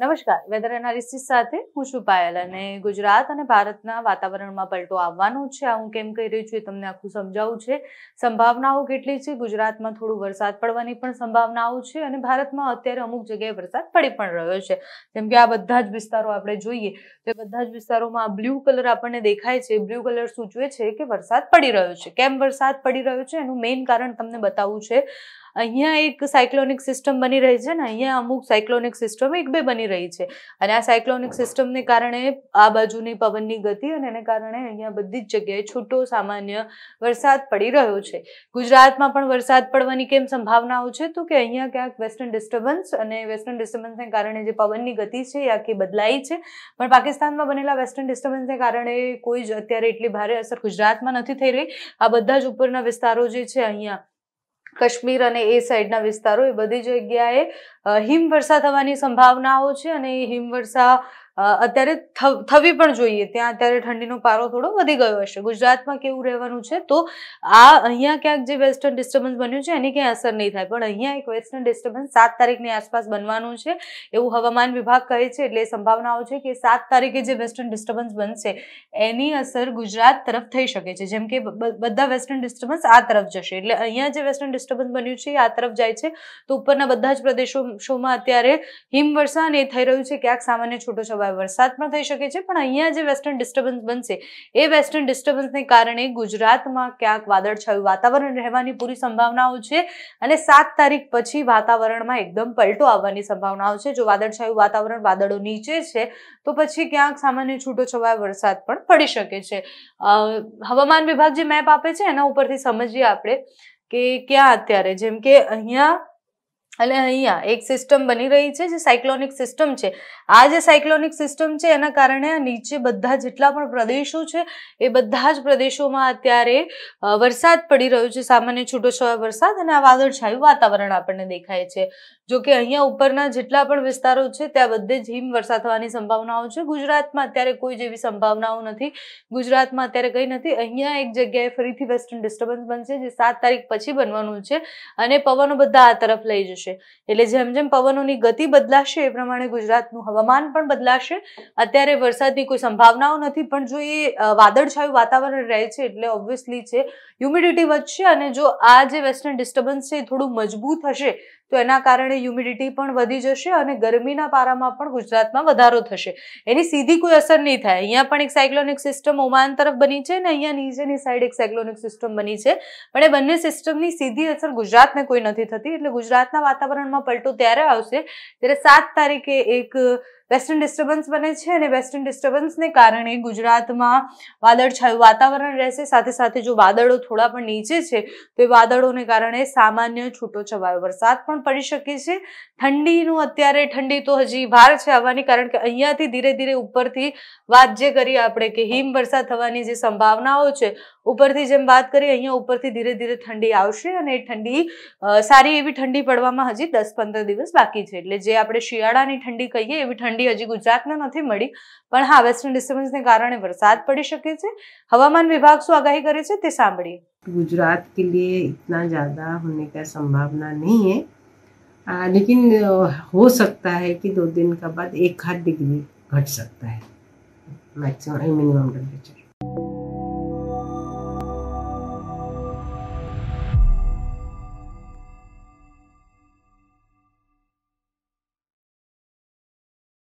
નમસ્કાર weather analysis સાથે હું છું પાયલ અને ગુજરાત અને ભારતના વાતાવરણમાં પલટો આવવાનો છે હું કેમ કહી રહી છું એ તમને આખું સમજાવું છે સંભાવનાઓ કેટલી છે ગુજરાતમાં થોડું વરસાદ પડવાની પણ સંભાવનાઓ છે અને ભારતમાં અત્યારે અમુક જગ્યાએ વરસાદ પડી પણ રહ્યો છે જેમ કે આ બધા જ વિસ્તારો આપણે જોઈએ તો બધા જ વિસ્તારોમાં બ્લુ કલર આપણને દેખાય છે બ્લુ કલર સૂચવે છે કે વરસાદ પડી રહ્યો છે કેમ વરસાદ પડી રહ્યો છે એનું મેઇન કારણ તમને બતાવવું છે અહીંયા એક સાયક્લોનિક સિસ્ટમ બની રહી છે ને અહીંયા અમુક સાયક્લોનિક સિસ્ટમ એક બે બની રહી છે અને આ સાયક્લોનિક સિસ્ટમને કારણે આ બાજુની પવનની ગતિ અને એને કારણે અહીંયા બધી જ જગ્યાએ છૂટો સામાન્ય વરસાદ પડી રહ્યો છે ગુજરાતમાં પણ વરસાદ પડવાની કેમ સંભાવનાઓ છે તો કે અહીંયા ક્યાંક વેસ્ટર્ન ડિસ્ટર્બન્સ અને વેસ્ટર્ન ડિસ્ટર્બન્સને કારણે જે પવનની ગતિ છે એ આખી બદલાઈ છે પણ પાકિસ્તાનમાં બનેલા વેસ્ટર્ન ડિસ્ટર્બન્સને કારણે કોઈ જ અત્યારે એટલી ભારે અસર ગુજરાતમાં નથી થઈ રહી આ બધા જ ઉપરના વિસ્તારો જે છે અહીંયા કાશ્મીર અને એ સાઈડના વિસ્તારો એ બધી જગ્યાએ હિમવર્ષા થવાની સંભાવનાઓ છે અને એ હિમવર્ષા અત્યારે થવી પણ જોઈએ ત્યાં અત્યારે ઠંડીનો પારો થોડો વધી ગયો હશે ગુજરાતમાં કેવું રહેવાનું છે તો આ અહીંયા ક્યાંક જે વેસ્ટર્ન ડિસ્ટર્બન્સ બન્યું છે એની ક્યાંય અસર નહીં થાય પણ અહીંયા એક વેસ્ટર્ન ડિસ્ટર્બન્સ સાત તારીખની આસપાસ બનવાનું છે એવું હવામાન વિભાગ કહે છે એટલે સંભાવનાઓ છે કે સાત તારીખે જે વેસ્ટર્ન ડિસ્ટર્બન્સ બનશે એની અસર ગુજરાત તરફ થઈ શકે છે જેમ કે બધા વેસ્ટર્ન ડિસ્ટર્બન્સ આ તરફ જશે એટલે અહીંયા જે વેસ્ટર્ન ડિસ્ટર્બન્સ બન્યું છે આ તરફ જાય છે તો ઉપરના બધા જ પ્રદેશો શોમાં અત્યારે હિમવર્ષા એ થઈ રહ્યું છે ક્યાંક સામાન્ય છૂટો વરસાદ પણ થઈ શકે છે પણ અહીંયા જે વેસ્ટર્ન ડિસ્ટર્બન્સ બનશે એ વેસ્ટર્ન ડિસ્ટર્બન્સને કારણે ગુજરાતમાં ક્યાંક વાદળછાયું વાતાવરણ રહેવાની પૂરી સંભાવનાઓ છે અને સાત તારીખ પછી વાતાવરણમાં એકદમ પલટો આવવાની સંભાવનાઓ છે જો વાદળછાયું વાતાવરણ વાદળો નીચે છે તો પછી ક્યાંક સામાન્ય છૂટો વરસાદ પણ પડી શકે છે હવામાન વિભાગ જે મેપ આપે છે એના ઉપરથી સમજીએ આપણે કે ક્યાં અત્યારે જેમ કે અહીંયા અને અહીંયા એક સિસ્ટમ બની રહી છે જે સાયક્લોનિક સિસ્ટમ છે આ જે સાયક્લોનિક સિસ્ટમ છે એના કારણે નીચે બધા જેટલા પણ પ્રદેશો છે એ બધા જ પ્રદેશોમાં અત્યારે વરસાદ પડી રહ્યો છે સામાન્ય છૂટોછવાયો વરસાદ અને આ વાદળછાયું વાતાવરણ આપણને દેખાય છે જો કે અહીંયા ઉપરના જેટલા પણ વિસ્તારો છે ત્યાં બધે જ હિમ વરસાદ થવાની સંભાવનાઓ છે ગુજરાતમાં અત્યારે કોઈ જેવી સંભાવનાઓ નથી ગુજરાતમાં અત્યારે કંઈ નથી અહીંયા એક જગ્યાએ ફરીથી વેસ્ટર્ન ડિસ્ટર્બન્સ બનશે જે સાત તારીખ પછી બનવાનું છે અને પવનો બધા આ તરફ લઈ જશે છે એટલે જેમ જેમ પવનોની ગતિ બદલાશે એ પ્રમાણે ગુજરાતનું હવામાન પણ બદલાશે અત્યારે વરસાદની કોઈ સંભાવનાઓ નથી પણ જો એ વાદળછાયું વાતાવરણ રહે છે એટલે ઓબ્વિયસલી છે હ્યુમિડિટી વધશે અને જો આ જે વેસ્ટર્ન ડિસ્ટર્બન્સ છે એ થોડું મજબૂત હશે તો એના કારણે હ્યુમિડિટી પણ વધી જશે અને ગરમીના પારામાં પણ ગુજરાતમાં વધારો થશે એની સીધી કોઈ અસર નહીં થાય અહીંયા પણ એક સાયક્લોનિક સિસ્ટમ ઓમાન તરફ બની છે ને અહીંયા નીચેની સાઈડ એક સાયક્લોનિક સિસ્ટમ બની છે પણ એ બંને સિસ્ટમની સીધી અસર ગુજરાતને કોઈ નથી થતી એટલે ગુજરાતના વાતાવરણમાં પલટો ત્યારે આવશે ત્યારે સાત તારીખે એક વેસ્ટર્ન ડિસ્ટર્બન્સ બને છે અને વેસ્ટર્ન ડિસ્ટર્બન્સને કારણે ગુજરાતમાં વાદળછાયું વાતાવરણ રહેશે સાથે સાથે જો વાદળો થોડા પણ નીચે છે તો એ વાદળોને કારણે સામાન્ય છૂટો છવાયો વરસાદ પણ પડી શકે છે ઠંડીનું અત્યારે ઠંડી તો હજી ભાર છે આવવાની કારણ કે અહીંયાથી ધીરે ધીરે ઉપરથી વાત જે કરી આપણે કે હિમ વરસાદ થવાની જે સંભાવનાઓ છે ઉપરથી જેમ વાત કરી અહીંયા ઉપરથી ધીરે ધીરે ઠંડી આવશે અને ઠંડી સારી એવી ઠંડી પડવામાં હજી દસ પંદર દિવસ બાકી છે એટલે જે આપણે શિયાળાની ઠંડી કહીએ એવી ઠંડી ઠંડી હજી ગુજરાતને નથી મળી પણ હા વેસ્ટર્ન ડિસ્ટર્બન્સને કારણે વરસાદ પડી શકે છે હવામાન વિભાગ શું આગાહી કરે છે તે સાંભળીએ गुजरात के लिए इतना ज़्यादा होने का संभावना नहीं है आ, लेकिन हो सकता है कि दो दिन का बाद एक हाथ डिग्री घट सकता है मैक्सिमम मिनिमम टेम्परेचर